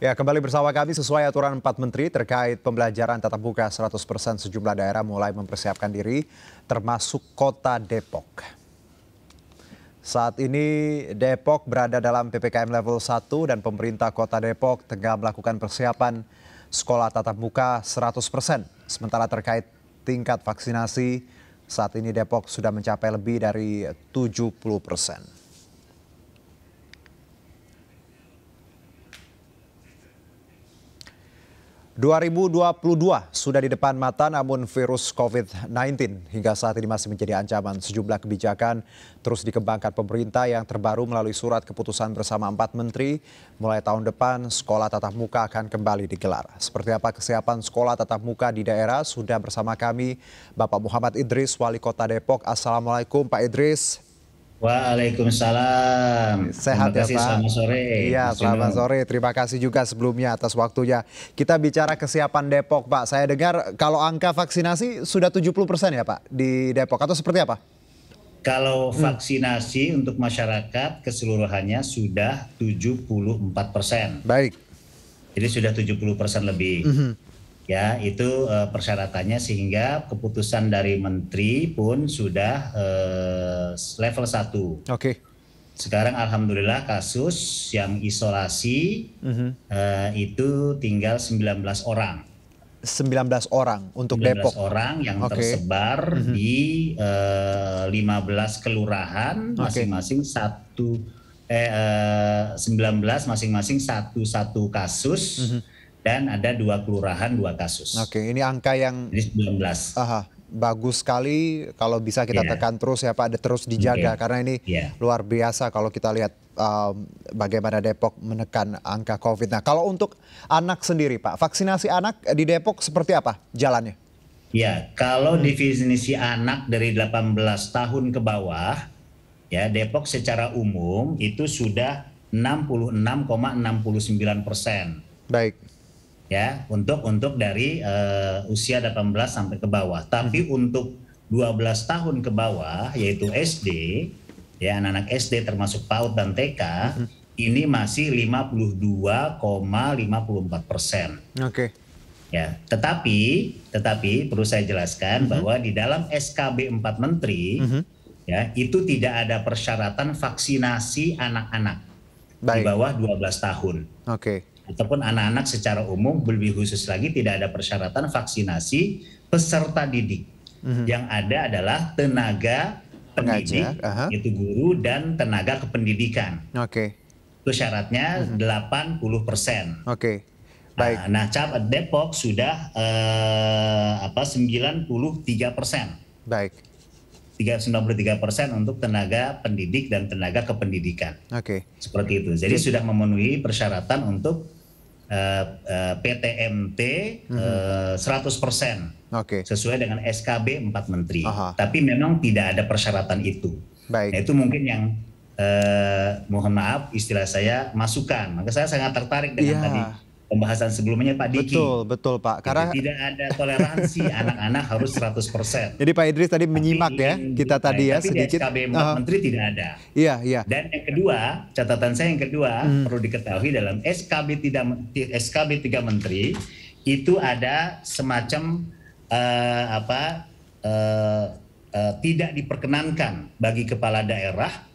Ya, kembali bersama kami sesuai aturan empat menteri terkait pembelajaran tatap muka 100% sejumlah daerah mulai mempersiapkan diri termasuk kota Depok. Saat ini Depok berada dalam PPKM level 1 dan pemerintah kota Depok tengah melakukan persiapan sekolah tatap muka 100%. Sementara terkait tingkat vaksinasi, saat ini Depok sudah mencapai lebih dari 70 persen. 2022 sudah di depan mata namun virus COVID-19 hingga saat ini masih menjadi ancaman sejumlah kebijakan terus dikembangkan pemerintah yang terbaru melalui surat keputusan bersama empat menteri mulai tahun depan sekolah tatap muka akan kembali digelar. Seperti apa kesiapan sekolah tatap muka di daerah sudah bersama kami Bapak Muhammad Idris Wali Kota Depok. Assalamualaikum Pak Idris. Waalaikumsalam. Sehat Terima ya Pak. Selamat sore. Iya, selamat sore. Terima kasih juga sebelumnya atas waktunya. Kita bicara kesiapan Depok, Pak. Saya dengar kalau angka vaksinasi sudah 70 persen ya, Pak, di Depok atau seperti apa? Kalau hmm. vaksinasi hmm. untuk masyarakat keseluruhannya sudah 74 persen. Baik. Jadi sudah 70 persen lebih. Mm -hmm ya itu uh, persyaratannya sehingga keputusan dari menteri pun sudah uh, level 1. Oke. Okay. Sekarang alhamdulillah kasus yang isolasi uh -huh. uh, itu tinggal 19 orang. 19 orang untuk 19 Depok. orang yang okay. tersebar uh mhm. -huh. di uh, eh, 15 kelurahan masing-masing okay. satu eh uh, 19 masing-masing satu satu kasus. Uh mhm. -huh dan ada dua kelurahan dua kasus. Oke, ini angka yang Jadi 19. Aha, bagus sekali kalau bisa kita yeah. tekan terus ya Pak, ada terus dijaga okay. karena ini yeah. luar biasa kalau kita lihat um, bagaimana Depok menekan angka COVID. Nah, kalau untuk anak sendiri Pak, vaksinasi anak di Depok seperti apa jalannya? Ya, kalau definisi anak dari 18 tahun ke bawah, ya Depok secara umum itu sudah 66,69 persen. Baik ya untuk untuk dari uh, usia 18 sampai ke bawah. Tapi hmm. untuk 12 tahun ke bawah yaitu SD ya anak-anak SD termasuk PAUD dan TK uh hmm. ini masih 52,54 persen. Oke. Okay. Ya, tetapi tetapi perlu saya jelaskan uh-huh. bahwa di dalam SKB 4 Menteri uh-huh. ya itu tidak ada persyaratan vaksinasi anak-anak di bawah 12 tahun. Oke. Okay ataupun anak-anak secara umum lebih khusus lagi tidak ada persyaratan vaksinasi peserta didik. Mm-hmm. Yang ada adalah tenaga pendidik, uh-huh. yaitu guru dan tenaga kependidikan. Oke. Okay. Itu syaratnya mm-hmm. 80 Oke. Okay. Nah, Baik. Nah, nah Depok sudah eh, apa 93 persen. Baik. 93 persen untuk tenaga pendidik dan tenaga kependidikan. Oke. Okay. Seperti itu. Jadi sudah memenuhi persyaratan untuk uh, PTMT uh, 100% okay. sesuai dengan SKB 4 Menteri. Aha. Tapi memang tidak ada persyaratan itu. Baik. Nah, itu mungkin yang uh, mohon maaf istilah saya masukan. Maka saya sangat tertarik dengan yeah. tadi pembahasan sebelumnya Pak Diki. Betul, betul Pak. Karena Jadi tidak ada toleransi anak-anak harus 100%. Jadi Pak Idris tadi menyimak tapi, ya kita tapi, tadi ya tapi sedikit. Tapi SKB uh -huh. Menteri tidak ada. Iya, iya. Dan yang kedua, catatan saya yang kedua hmm. perlu diketahui dalam SKB tidak SKB 3 Menteri itu ada semacam uh, apa uh, uh, tidak diperkenankan bagi kepala daerah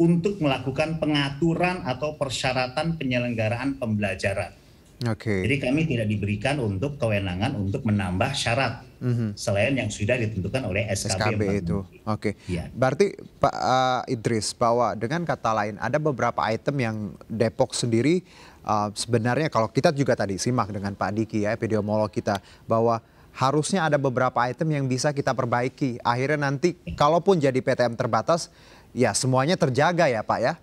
untuk melakukan pengaturan atau persyaratan penyelenggaraan pembelajaran. Okay. Jadi kami tidak diberikan untuk kewenangan untuk menambah syarat mm-hmm. selain yang sudah ditentukan oleh SKB, SKB itu. Oke. Okay. Ya. Berarti Pak uh, Idris bahwa dengan kata lain ada beberapa item yang Depok sendiri uh, sebenarnya kalau kita juga tadi simak dengan Pak Diki ya epidemiolog kita bahwa harusnya ada beberapa item yang bisa kita perbaiki. Akhirnya nanti iya. kalaupun jadi PTM terbatas ya semuanya terjaga ya Pak ya.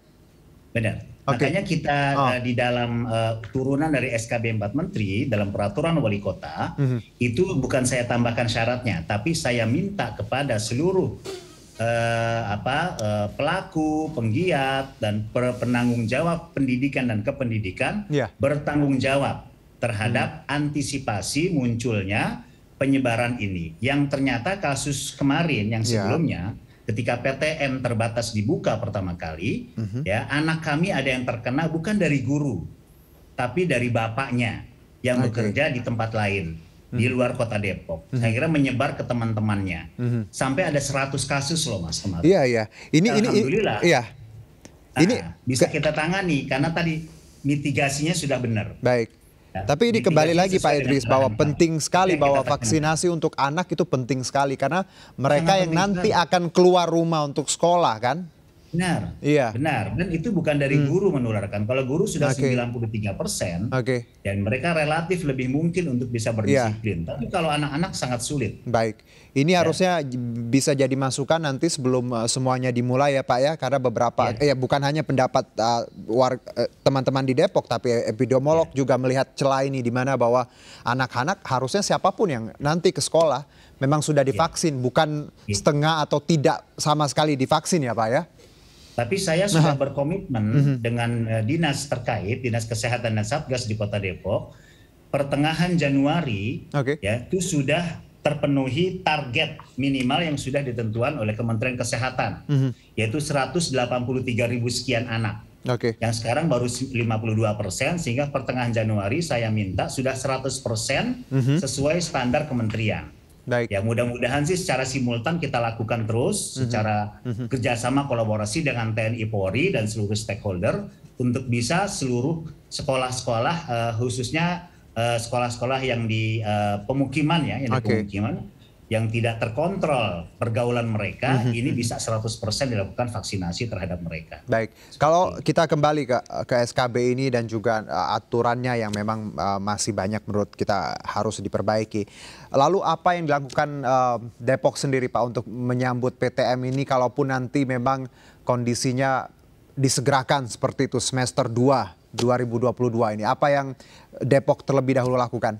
Benar. Okay. Makanya kita oh. uh, di dalam uh, turunan dari SKB 4 Menteri dalam peraturan wali kota mm -hmm. itu bukan saya tambahkan syaratnya, tapi saya minta kepada seluruh uh, apa uh, pelaku, penggiat dan penanggung jawab pendidikan dan kependidikan yeah. bertanggung jawab terhadap mm -hmm. antisipasi munculnya penyebaran ini. Yang ternyata kasus kemarin yang ya. sebelumnya yeah ketika PTM terbatas dibuka pertama kali, uh-huh. ya anak kami ada yang terkena bukan dari guru, tapi dari bapaknya yang okay. bekerja di tempat lain di mhm. luar kota Depok. Saya mhm. kira menyebar ke teman-temannya. Hmm. Sampai ada 100 kasus loh Mas kemarin. Iya iya. Ini ini Alhamdulillah. Iya. Nah, bisa kita tangani karena tadi mitigasinya sudah benar. Baik. Iya. Tapi ini kembali lagi Pak Idris bahwa penting sekali iya, bahwa vaksinasi untuk anak itu penting sekali karena mereka yang nanti akan keluar rumah untuk sekolah kan? Benar. Iya. Benar. Dan itu bukan dari hmm. guru menularkan. Kalau guru sudah okay. 93 persen, okay. dan mereka relatif lebih mungkin untuk bisa iya. berdisiplin. Yeah. Tapi kalau anak-anak sangat sulit. Baik. Ini ya. harusnya bisa jadi masukan nanti sebelum eh, semuanya dimulai ya Pak ya, karena beberapa ya, eh, ya bukan hanya pendapat teman-teman uh, eh, teman-teman di Depok, tapi epidemiolog ya. juga melihat celah ini di mana bahwa anak-anak harusnya siapapun yang nanti ke sekolah memang sudah ya. divaksin, ya. bukan ya. setengah atau tidak sama sekali divaksin ya Pak ya. Tapi saya sudah nah. berkomitmen mm -hmm. dengan eh, dinas terkait, dinas kesehatan dan satgas di Kota Depok, pertengahan Januari okay. ya itu sudah terpenuhi target minimal yang sudah ditentukan oleh Kementerian Kesehatan, mm -hmm. yaitu 183 ribu sekian anak. Okay. Yang sekarang baru 52 persen, sehingga pertengahan Januari saya minta sudah 100 persen mm -hmm. sesuai standar kementerian. Baik. Ya mudah-mudahan sih secara simultan kita lakukan terus mm -hmm. secara mm -hmm. kerjasama kolaborasi dengan TNI Polri dan seluruh stakeholder untuk bisa seluruh sekolah-sekolah uh, khususnya eh, sekolah-sekolah uh, yang di uh, pemukiman ya yang okay. di pemukiman yang tidak terkontrol pergaulan mereka mm -hmm. ini mhm. bisa 100% dilakukan vaksinasi terhadap mereka. Baik. Seperti Kalau gitu. kita kembali ke ke SKB ini dan juga uh, aturannya yang memang uh, masih banyak menurut kita harus diperbaiki. Lalu apa yang dilakukan uh, Depok sendiri Pak untuk menyambut PTM ini kalaupun nanti memang kondisinya disegerakan seperti itu semester 2 2022 ini. Apa yang Depok terlebih dahulu lakukan?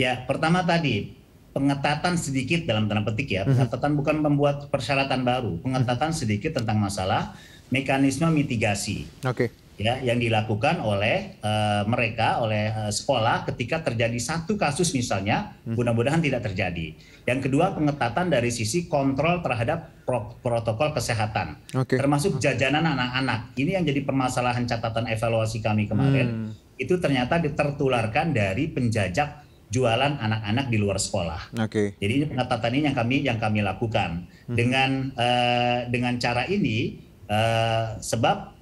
Ya, pertama tadi pengetatan sedikit dalam tanda petik ya. Mhm. Pengetatan bukan membuat persyaratan baru, mhm. pengetatan sedikit tentang masalah mekanisme mitigasi. Oke. Okay. Ya, yang dilakukan oleh uh, mereka oleh uh, sekolah ketika terjadi satu kasus misalnya, mhm. mudah-mudahan tidak terjadi. Yang kedua pengetatan dari sisi kontrol terhadap pro protokol kesehatan, okay. termasuk jajanan anak-anak. Ini yang jadi permasalahan catatan evaluasi kami kemarin. Hmm. Itu ternyata ditertularkan dari penjajak jualan anak-anak di luar sekolah. Oke. Okay. Jadi pengetatan ini yang kami yang kami lakukan hmm. dengan uh, dengan cara ini uh, sebab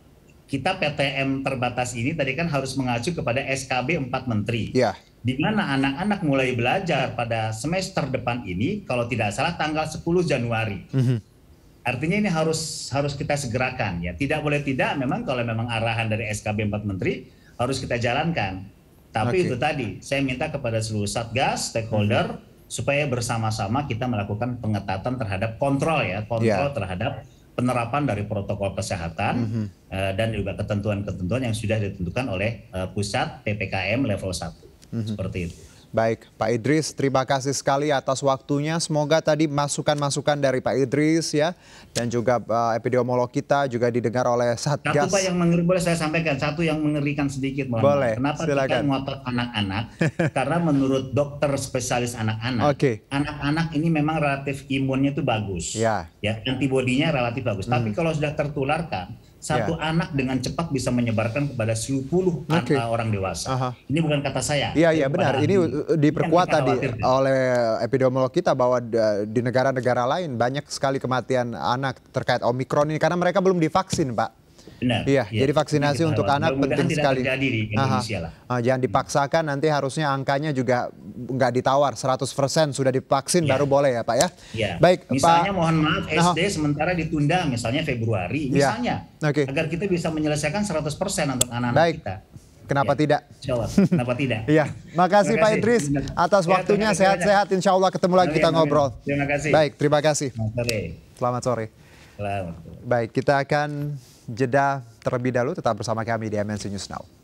kita PTM terbatas ini tadi kan harus mengacu kepada SKB 4 Menteri. Iya. Yeah. Di mana anak-anak mulai belajar pada semester depan ini kalau tidak salah tanggal 10 Januari. Mm -hmm. Artinya ini harus harus kita segerakan ya. Tidak boleh tidak memang kalau memang arahan dari SKB 4 Menteri harus kita jalankan. Tapi okay. itu tadi, saya minta kepada seluruh satgas, stakeholder, hmm. supaya bersama-sama kita melakukan pengetatan terhadap kontrol ya, kontrol yeah. terhadap penerapan dari protokol kesehatan mm -hmm. uh, dan juga ketentuan-ketentuan yang sudah ditentukan oleh uh, pusat PPKM level 1. Mm -hmm. Seperti itu. Baik, Pak Idris, terima kasih sekali atas waktunya. Semoga tadi masukan-masukan dari Pak Idris ya dan juga uh, epidemiolog kita juga didengar oleh Satgas. Satu Pak yang mengerikan boleh saya sampaikan, satu yang mengerikan sedikit Mohon Boleh. Kenapa silakan. kita ngotot anak-anak? Karena menurut dokter spesialis anak-anak, okay. anak-anak ini memang relatif imunnya itu bagus. Ya. Ya, antibodinya relatif bagus. Hmm. Tapi kalau sudah tertularkan satu yeah. anak dengan cepat bisa menyebarkan kepada sepuluh okay. Uh, orang dewasa. Aha. Ini bukan kata saya. Iya, iya benar. Ini uh, uh, diperkuat tadi oleh epidemiolog kita bahwa di negara-negara lain banyak sekali kematian anak terkait Omikron ini karena mereka belum divaksin, Pak. Benar. Iya, ya. jadi vaksinasi untuk anak penting sekali. Di Aha. lah. Ah, jangan dipaksakan nanti harusnya angkanya juga nggak ditawar 100% sudah divaksin ya. baru boleh ya Pak ya? ya. Baik. Misalnya Pak, mohon maaf SD nah, sementara ditunda misalnya Februari iya. misalnya ya. okay. agar kita bisa menyelesaikan 100% untuk anak-anak Baik. kita. Kenapa ya, tidak? Insya Kenapa tidak? Iya, makasih, kasih Pak Idris atas ya, waktunya sehat-sehat. Insya Allah ketemu lagi kita ngobrol. Terima kasih. Baik, terima kasih. Selamat sore. Selamat sore. Baik, kita akan jeda terlebih dahulu. Tetap bersama kami di MNC News Now.